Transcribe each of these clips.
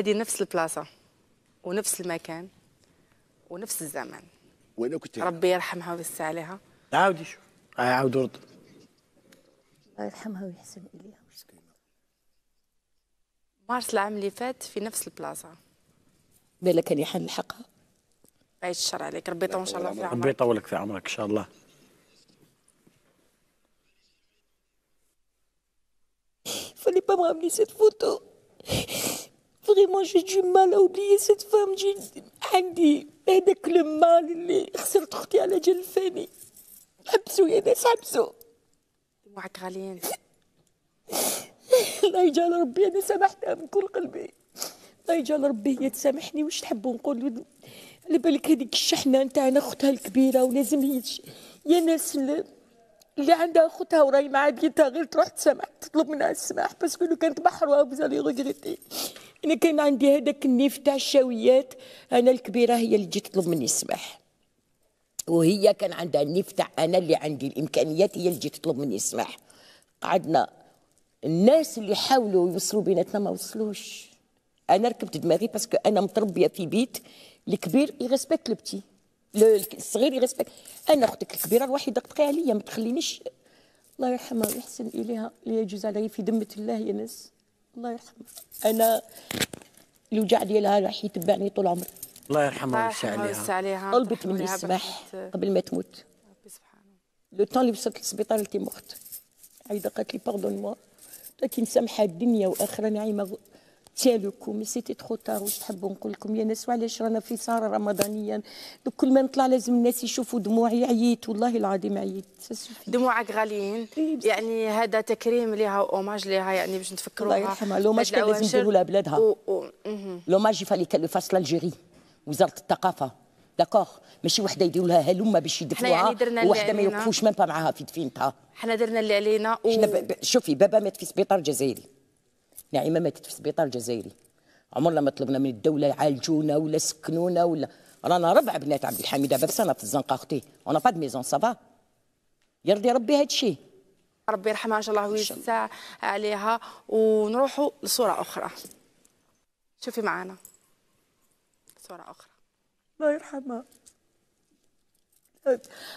هذه نفس البلاصه ونفس المكان ونفس الزمان وين كنت ربي يرحمها ويسع عليها عاودي شوف آه، عاود رد الله يرحمها ويحسن اليها مارس العام اللي فات في نفس البلاصه بالك كان يحل حقها عيش الشر عليك ربي يطول ان شاء الله في عمرك ربي يطولك في عمرك ان شاء الله فلي با me ramener فريمون جي دو مال اوبليي سيت فام جي عندي هذاك المال اللي خسرت اختي على جال فاني حبسوا يا ناس حبسوا دموعك غاليين الله يجعل ربي انا سامحتها من كل قلبي الله يجعل ربي هي تسامحني واش تحبوا نقول على بالك هذيك الشحنه نتاعنا اختها الكبيره ولازم هي يا ناس اللي عندها اختها وراي مع بيتها غير تروح تسامح تطلب منها السماح باسكو لو كانت بحروها فوزالي غوغريتي انا كان عندي هذاك النيف تاع الشاويات انا الكبيره هي اللي جيت تطلب مني السماح وهي كان عندها النيف تاع انا اللي عندي الامكانيات هي اللي جيت تطلب مني السماح قعدنا الناس اللي حاولوا يوصلوا بيناتنا ما وصلوش انا ركبت دماغي باسكو انا متربيه في بيت الكبير يغسبك لبتي الصغير يغسبك انا اختك الكبيره الوحيده دقدقي عليا ما تخلينيش الله يرحمها ويحسن اليها لا يجوز علي في ذمه الله يا ناس الله يرحمه انا الوجع ديالها راح يتبعني طول عمري الله يرحمها ويوسع عليها طلبت مني السماح قبل ما تموت ربي سبحانه لو طون اللي وصلت للسبيطار لي مخت عايده قالت لي باردون موا لكن سامحه الدنيا واخره نعيمه تالكم مي سيتي ترو تار واش تحبوا نقول لكم يا ناس وعلاش رانا في سهره رمضانيه دوك كل ما نطلع لازم الناس يشوفوا دموعي عييت والله العظيم عييت دموعك غاليين يعني هذا تكريم لها واوماج لها يعني باش نتفكروها الله يرحمها لوماج كان لازم نديروا لها بلادها و... و... لوماج يفالي كان فاس لالجيري وزاره الثقافه داكوغ ماشي وحده يديروا لها هلومه باش يدفعوها يعني وحده ما يوقفوش ميم معاها في دفينتها حنا درنا اللي علينا و... شوفي بابا مات في سبيطار جزائري نعيمه ماتت في السبيطار الجزائري عمرنا ما طلبنا من الدوله عالجونا ولا سكنونا ولا رانا ربع بنات عبد الحميد باب سنه في الزنقه اختي اون با ميزون سافا يرضي ربي هذا الشيء ربي يرحمها ان شاء الله ويوسع عليها ونروحوا لصوره اخرى شوفي معانا صوره اخرى الله يرحمها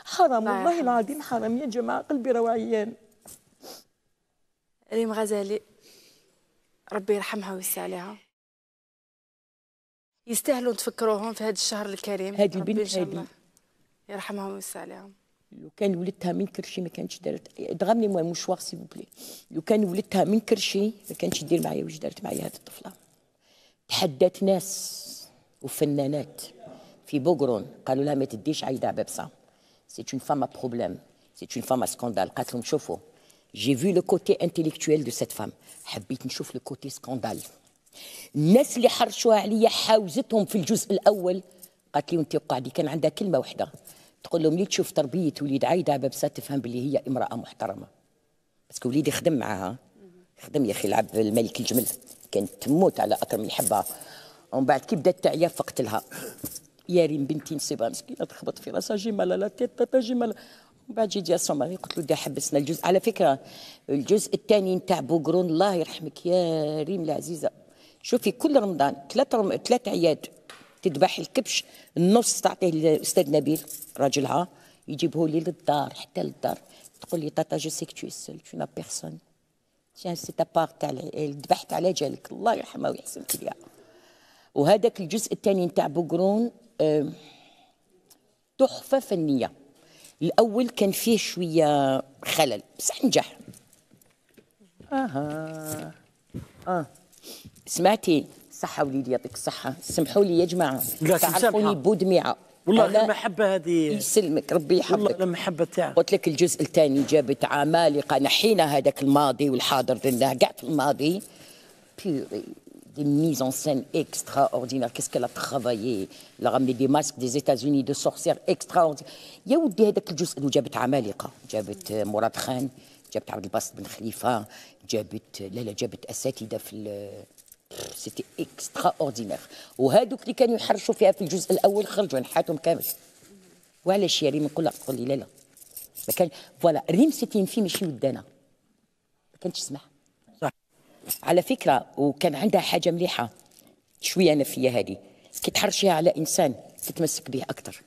حرام والله العظيم حرام يا جماعه قلبي روعيان عيان ريم غزالي ربي يرحمها ويسع عليها يستاهلوا تفكروهم في هذا الشهر الكريم هذه البنت هذه يرحمها ويسع عليها لو كان ولدتها من كرشي ما كانتش دارت ادغمني مو مشوار سي بلي لو كان ولدتها من كرشي ما كانتش دير معايا واش دارت معايا هذه الطفله تحدات ناس وفنانات في بوغرون قالوا لها ما تديش عايده عبابسه سي اون فاما بروبليم سي اون فاما سكوندال قالت لهم شوفوا j'ai vu le côté intellectuel de cette femme حبيت نشوف لو كوتي سكاندال الناس اللي حرشوها عليا حاوزتهم في الجزء الاول قالت لي وانت وقعدي كان عندها كلمه واحده تقول لهم لي تشوف تربيه وليد عايده بابسه تفهم باللي هي امراه محترمه باسكو وليدي خدم معاها خدم يا اخي لعب الملك الجمل كانت تموت على اكرم يحبها ومن بعد كي بدات تعيا فقتلها يا ريم بنتي نسيبها مسكينه تخبط في راسها جي مالا لا تيت جمال وباجي ديال الصومالي قلت له دا حبسنا الجزء على فكره الجزء الثاني نتاع بوقرون الله يرحمك يا ريم العزيزه شوفي كل رمضان ثلاث رم... ثلاث عياد تذبح الكبش النص تعطيه الاستاذ نبيل راجلها يجيبه لي للدار حتى للدار تقول لي تاتا جو سيك تو سول تو نا بيرسون تيان سي تابار تاع ذبحت على جالك الله يرحمها ويحسن فيها وهذاك الجزء الثاني نتاع بوقرون تحفه فنيه الاول كان فيه شويه خلل بصح نجح اها اه سمعتي صحة وليدي يعطيك الصحة سمحوا لي يا جماعة تعرفوني بودميعه والله المحبة هذه يسلمك ربي يحفظك والله المحبة تاعك قلت لك الجزء الثاني جابت عمالقة نحينا هذاك الماضي والحاضر لله كاع في الماضي بيوري des mises en scène extraordinaires. Qu'est-ce qu'elle a travaillé Elle a ramené des masques des États-Unis de sorcières extraordinaires. يا ودي هذاك الجزء اللي جابت عمالقه جابت مراد خان جابت عبد الباسط بن خليفه جابت لا لا جابت اساتذه في سيتي اكسترا اوردينير وهذوك اللي كانوا يحرشوا فيها في الجزء الاول خرجوا نحاتهم كامل وعلاش يا ريم نقول لها تقول لي لا لا ما كان فوالا ريم سيتي في ماشي ودانا ما كانتش تسمح على فكره وكان عندها حاجه مليحه شويه نفيه هذه كي تحرشيها على انسان تتمسك به اكثر